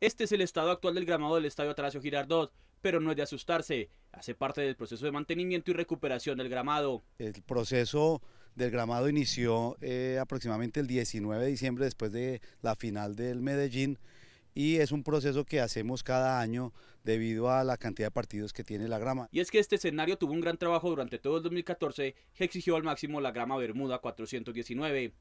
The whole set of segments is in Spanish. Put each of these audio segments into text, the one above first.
Este es el estado actual del gramado del Estadio Atracio Girardot, pero no es de asustarse, hace parte del proceso de mantenimiento y recuperación del gramado. El proceso del gramado inició eh, aproximadamente el 19 de diciembre después de la final del Medellín y es un proceso que hacemos cada año debido a la cantidad de partidos que tiene la grama. Y es que este escenario tuvo un gran trabajo durante todo el 2014 que exigió al máximo la grama Bermuda 419.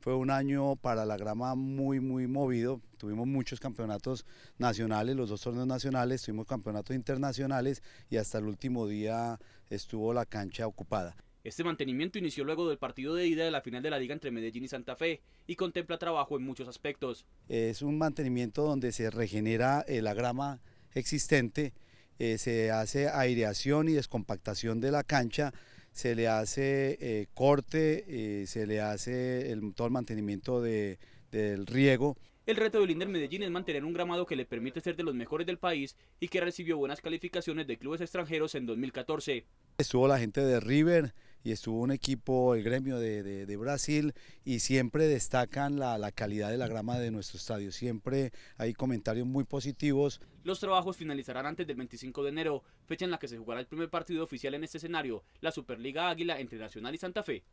Fue un año para la grama muy, muy movido. Tuvimos muchos campeonatos nacionales, los dos torneos nacionales, tuvimos campeonatos internacionales y hasta el último día estuvo la cancha ocupada. Este mantenimiento inició luego del partido de ida de la final de la liga entre Medellín y Santa Fe y contempla trabajo en muchos aspectos. Es un mantenimiento donde se regenera eh, la grama existente, eh, se hace aireación y descompactación de la cancha, se le hace eh, corte, eh, se le hace todo el mantenimiento de, del riego. El reto del Linder Medellín es mantener un gramado que le permite ser de los mejores del país y que recibió buenas calificaciones de clubes extranjeros en 2014. Estuvo la gente de River, y estuvo un equipo, el gremio de, Brasil, y siempre destacan la, la, calidad de la grama de nuestro estadio. Siempre hay comentarios muy positivos. Los trabajos finalizarán antes del 25 de enero, fecha en la que se jugará el primer partido oficial en este escenario, la Superliga Águila entre Nacional y Santa Fe.